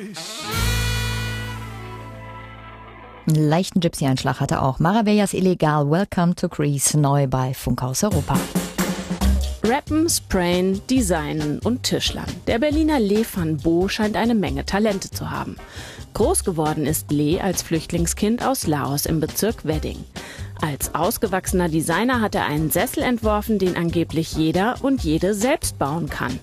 mich. Einen leichten Gypsy-Einschlag hatte auch Maravellas Illegal Welcome to Greece neu bei Funkhaus Europa. Rappen, Sprayen, Designen und Tischlern. Der Berliner Lee van Bo scheint eine Menge Talente zu haben. Groß geworden ist Lee als Flüchtlingskind aus Laos im Bezirk Wedding. Als ausgewachsener Designer hat er einen Sessel entworfen, den angeblich jeder und jede selbst bauen kann.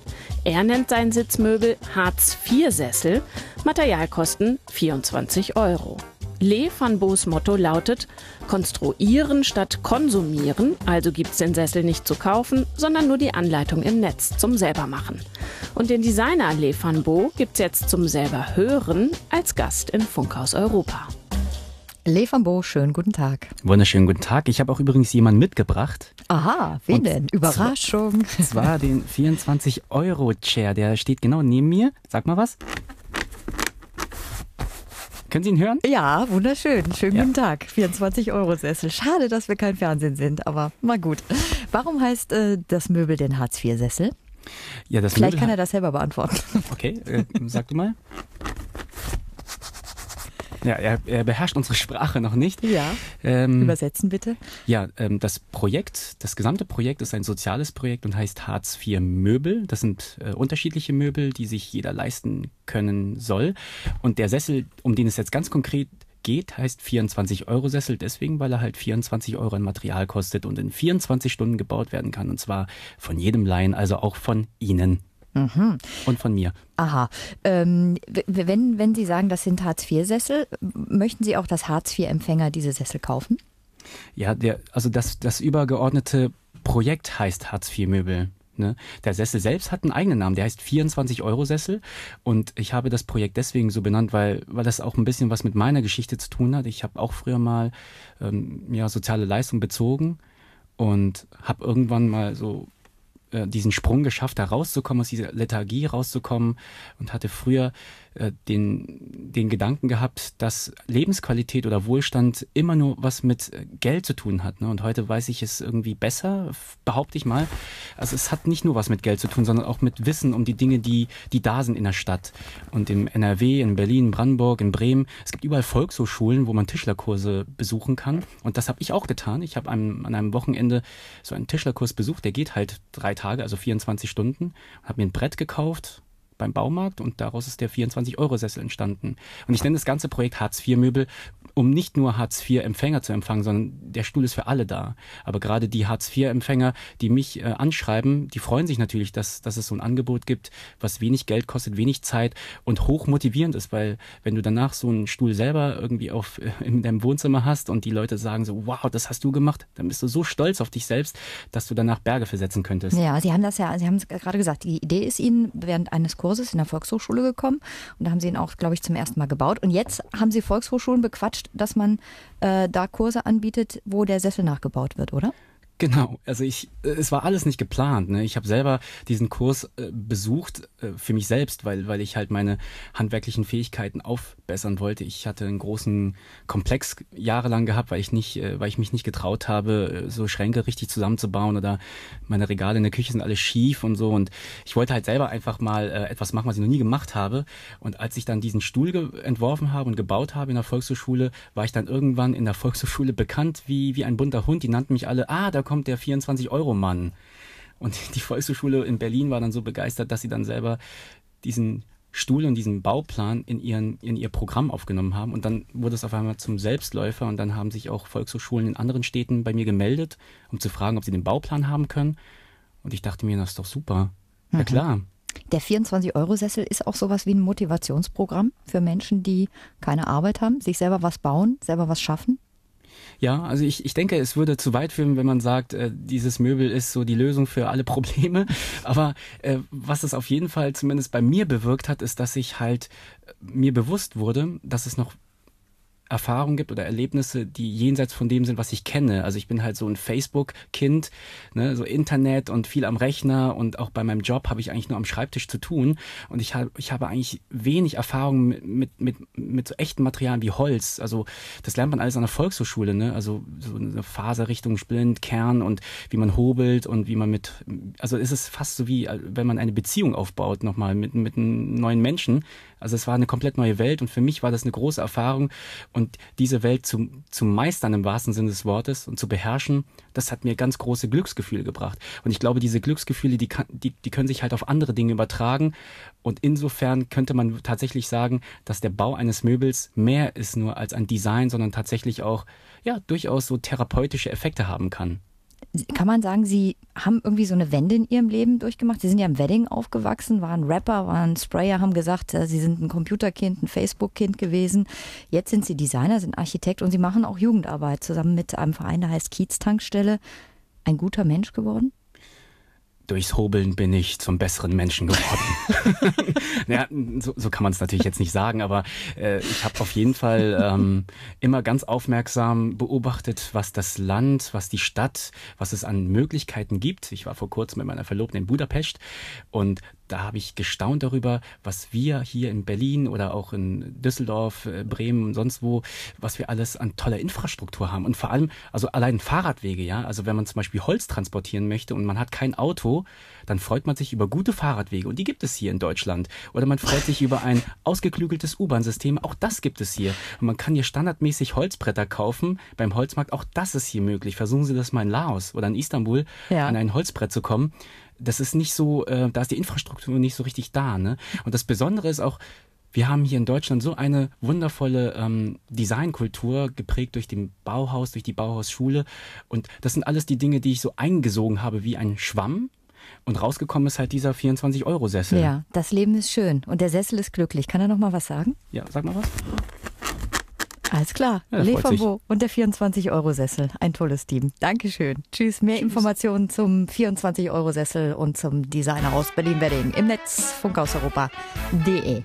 Er nennt sein Sitzmöbel Hartz-IV-Sessel, Materialkosten 24 Euro. Lee van Boos Motto lautet, konstruieren statt konsumieren, also gibt es den Sessel nicht zu kaufen, sondern nur die Anleitung im Netz zum selbermachen. Und den Designer Lee van Bo gibt es jetzt zum Selberhören als Gast im Funkhaus Europa van Lefambo, schönen guten Tag. Wunderschönen guten Tag. Ich habe auch übrigens jemanden mitgebracht. Aha, wen denn? Überraschung. Zwar, war den 24-Euro-Chair, der steht genau neben mir. Sag mal was. Können Sie ihn hören? Ja, wunderschön. Schönen ja. guten Tag. 24 Euro Sessel. Schade, dass wir kein Fernsehen sind, aber mal gut. Warum heißt äh, das Möbel denn Hartz-IV-Sessel? Ja, Vielleicht Möbel kann er das selber beantworten. Okay, äh, sag du mal. Ja, er, er, beherrscht unsere Sprache noch nicht. Ja. Ähm, Übersetzen bitte. Ja, ähm, das Projekt, das gesamte Projekt ist ein soziales Projekt und heißt Hartz IV Möbel. Das sind äh, unterschiedliche Möbel, die sich jeder leisten können soll. Und der Sessel, um den es jetzt ganz konkret geht, heißt 24-Euro-Sessel, deswegen, weil er halt 24 Euro an Material kostet und in 24 Stunden gebaut werden kann. Und zwar von jedem Laien, also auch von Ihnen. Mhm. Und von mir. Aha. Ähm, wenn, wenn Sie sagen, das sind Hartz-IV-Sessel, möchten Sie auch, dass Hartz-IV-Empfänger diese Sessel kaufen? Ja, der, also das, das übergeordnete Projekt heißt Hartz-IV-Möbel. Ne? Der Sessel selbst hat einen eigenen Namen, der heißt 24-Euro-Sessel. Und ich habe das Projekt deswegen so benannt, weil, weil das auch ein bisschen was mit meiner Geschichte zu tun hat. Ich habe auch früher mal ähm, ja, soziale Leistung bezogen und habe irgendwann mal so äh, diesen Sprung geschafft, da rauszukommen, aus dieser Lethargie rauszukommen und hatte früher äh, den, den Gedanken gehabt, dass Lebensqualität oder Wohlstand immer nur was mit äh, Geld zu tun hat. Ne? Und heute weiß ich es irgendwie besser, behaupte ich mal. Also es hat nicht nur was mit Geld zu tun, sondern auch mit Wissen um die Dinge, die, die da sind in der Stadt. Und im NRW, in Berlin, Brandenburg, in Bremen, es gibt überall Volkshochschulen, wo man Tischlerkurse besuchen kann. Und das habe ich auch getan. Ich habe an einem Wochenende so einen Tischlerkurs besucht, der geht halt drei Tage Tage, also 24 Stunden, und habe mir ein Brett gekauft beim Baumarkt und daraus ist der 24-Euro-Sessel entstanden. Und ich nenne das ganze Projekt Hartz-IV-Möbel um nicht nur Hartz-IV-Empfänger zu empfangen, sondern der Stuhl ist für alle da. Aber gerade die Hartz-IV-Empfänger, die mich äh, anschreiben, die freuen sich natürlich, dass, dass es so ein Angebot gibt, was wenig Geld kostet, wenig Zeit und hoch motivierend ist, weil wenn du danach so einen Stuhl selber irgendwie auf, in deinem Wohnzimmer hast und die Leute sagen so, wow, das hast du gemacht, dann bist du so stolz auf dich selbst, dass du danach Berge versetzen könntest. Ja, Sie haben das ja, Sie haben es gerade gesagt, die Idee ist Ihnen während eines Kurses in der Volkshochschule gekommen und da haben Sie ihn auch, glaube ich, zum ersten Mal gebaut und jetzt haben Sie Volkshochschulen bequatscht, dass man äh, da Kurse anbietet, wo der Sessel nachgebaut wird, oder? Genau, also ich, äh, es war alles nicht geplant. Ne? Ich habe selber diesen Kurs äh, besucht äh, für mich selbst, weil, weil ich halt meine handwerklichen Fähigkeiten aufbessern wollte. Ich hatte einen großen Komplex jahrelang gehabt, weil ich nicht, äh, weil ich mich nicht getraut habe, äh, so Schränke richtig zusammenzubauen oder meine Regale in der Küche sind alle schief und so. Und ich wollte halt selber einfach mal äh, etwas machen, was ich noch nie gemacht habe. Und als ich dann diesen Stuhl entworfen habe und gebaut habe in der Volkshochschule, war ich dann irgendwann in der Volkshochschule bekannt wie, wie ein bunter Hund. Die nannten mich alle, ah, da kommt der 24-Euro-Mann. Und die Volkshochschule in Berlin war dann so begeistert, dass sie dann selber diesen Stuhl und diesen Bauplan in, ihren, in ihr Programm aufgenommen haben. Und dann wurde es auf einmal zum Selbstläufer und dann haben sich auch Volkshochschulen in anderen Städten bei mir gemeldet, um zu fragen, ob sie den Bauplan haben können. Und ich dachte mir, das ist doch super. Mhm. Ja klar. Der 24-Euro-Sessel ist auch sowas wie ein Motivationsprogramm für Menschen, die keine Arbeit haben, sich selber was bauen, selber was schaffen. Ja, also ich, ich denke, es würde zu weit führen, wenn man sagt, äh, dieses Möbel ist so die Lösung für alle Probleme. Aber äh, was es auf jeden Fall zumindest bei mir bewirkt hat, ist, dass ich halt äh, mir bewusst wurde, dass es noch Erfahrungen gibt oder Erlebnisse, die jenseits von dem sind, was ich kenne. Also ich bin halt so ein Facebook-Kind, ne, so Internet und viel am Rechner und auch bei meinem Job habe ich eigentlich nur am Schreibtisch zu tun und ich habe ich habe eigentlich wenig Erfahrung mit mit mit, mit so echten Materialien wie Holz. Also das lernt man alles an der Volkshochschule, ne? Also so eine Faserrichtung, Splint, Kern und wie man hobelt und wie man mit also es ist fast so wie wenn man eine Beziehung aufbaut nochmal mit mit einem neuen Menschen. Also es war eine komplett neue Welt und für mich war das eine große Erfahrung und diese Welt zu, zu meistern im wahrsten Sinne des Wortes und zu beherrschen, das hat mir ganz große Glücksgefühle gebracht. Und ich glaube, diese Glücksgefühle, die, kann, die, die können sich halt auf andere Dinge übertragen. Und insofern könnte man tatsächlich sagen, dass der Bau eines Möbels mehr ist nur als ein Design, sondern tatsächlich auch, ja, durchaus so therapeutische Effekte haben kann kann man sagen, Sie haben irgendwie so eine Wende in Ihrem Leben durchgemacht? Sie sind ja im Wedding aufgewachsen, waren Rapper, waren Sprayer, haben gesagt, äh, Sie sind ein Computerkind, ein Facebook-Kind gewesen. Jetzt sind Sie Designer, sind Architekt und Sie machen auch Jugendarbeit zusammen mit einem Verein, der heißt Kiez Tankstelle. Ein guter Mensch geworden? durchs Hobeln bin ich zum besseren Menschen geworden. ja, so, so kann man es natürlich jetzt nicht sagen, aber äh, ich habe auf jeden Fall ähm, immer ganz aufmerksam beobachtet, was das Land, was die Stadt, was es an Möglichkeiten gibt. Ich war vor kurzem mit meiner Verlobten in Budapest und da habe ich gestaunt darüber, was wir hier in Berlin oder auch in Düsseldorf, äh, Bremen und sonst wo, was wir alles an toller Infrastruktur haben. Und vor allem, also allein Fahrradwege, ja. Also wenn man zum Beispiel Holz transportieren möchte und man hat kein Auto, dann freut man sich über gute Fahrradwege. Und die gibt es hier in Deutschland. Oder man freut sich über ein ausgeklügeltes U-Bahn-System. Auch das gibt es hier. Und man kann hier standardmäßig Holzbretter kaufen beim Holzmarkt. Auch das ist hier möglich. Versuchen Sie das mal in Laos oder in Istanbul ja. an ein Holzbrett zu kommen das ist nicht so, äh, da ist die Infrastruktur nicht so richtig da. Ne? Und das Besondere ist auch, wir haben hier in Deutschland so eine wundervolle ähm, Designkultur, geprägt durch den Bauhaus, durch die Bauhausschule. Und das sind alles die Dinge, die ich so eingesogen habe wie ein Schwamm. Und rausgekommen ist halt dieser 24-Euro-Sessel. Ja, das Leben ist schön und der Sessel ist glücklich. Kann er noch mal was sagen? Ja, sag mal was. Alles klar. Ja, Leverbo und der 24-Euro-Sessel. Ein tolles Team. Dankeschön. Tschüss. Mehr Tschüss. Informationen zum 24-Euro-Sessel und zum Designer aus Berlin-Wedding im Netz funkhauseuropa.de.